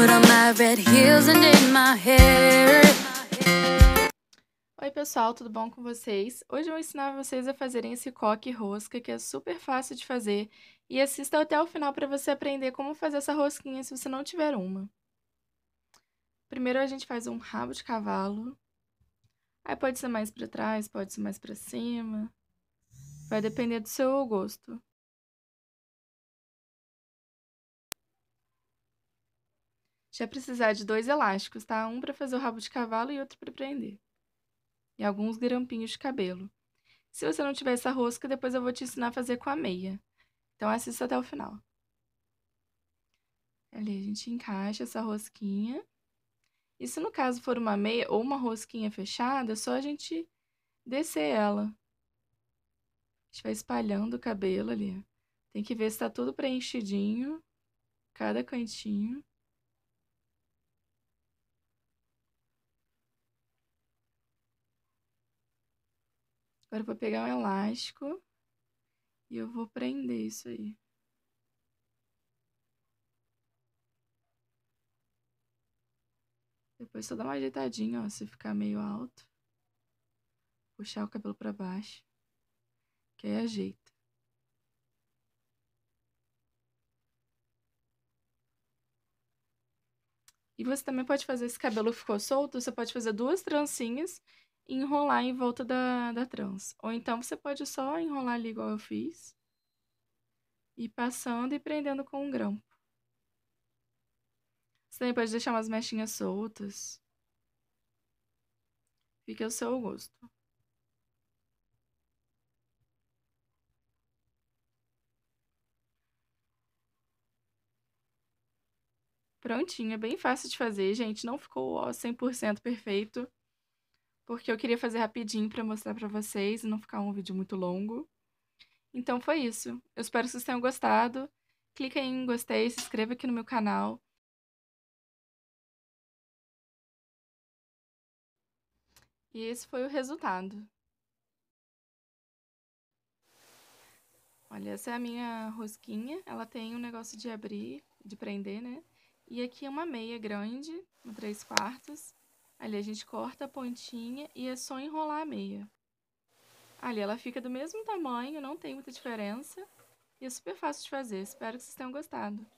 Put on my red heels and in my hair. Oi pessoal, tudo bom com vocês? Hoje eu vou ensinar vocês a fazerem esse coque rosca, que é super fácil de fazer, e assista até o final para você aprender como fazer essa rosquinha se você não tiver uma. Primeiro a gente faz um rabo de cavalo, aí pode ser mais para trás, pode ser mais para cima, vai depender do seu gosto. Você vai precisar de dois elásticos, tá? Um para fazer o rabo de cavalo e outro para prender. E alguns grampinhos de cabelo. Se você não tiver essa rosca, depois eu vou te ensinar a fazer com a meia. Então assista até o final. Ali a gente encaixa essa rosquinha. E se no caso for uma meia ou uma rosquinha fechada, é só a gente descer ela. A gente vai espalhando o cabelo ali. Tem que ver se tá tudo preenchidinho, cada cantinho. Agora eu vou pegar um elástico e eu vou prender isso aí. Depois só dá uma ajeitadinha, ó, se ficar meio alto. Puxar o cabelo para baixo. Que aí ajeita. E você também pode fazer, esse cabelo ficou solto, você pode fazer duas trancinhas enrolar em volta da, da trança. Ou então você pode só enrolar ali igual eu fiz. E passando e prendendo com um grampo. Você também pode deixar umas mechinhas soltas. Fica ao seu gosto. Prontinho, é bem fácil de fazer, gente. Não ficou ó, 100% perfeito, porque eu queria fazer rapidinho para mostrar para vocês e não ficar um vídeo muito longo. Então foi isso. Eu espero que vocês tenham gostado. Clica em gostei, se inscreva aqui no meu canal. E esse foi o resultado. Olha, essa é a minha rosquinha. Ela tem um negócio de abrir, de prender, né? E aqui é uma meia grande, uma 3 quartos. Ali a gente corta a pontinha e é só enrolar a meia. Ali ela fica do mesmo tamanho, não tem muita diferença. E é super fácil de fazer. Espero que vocês tenham gostado.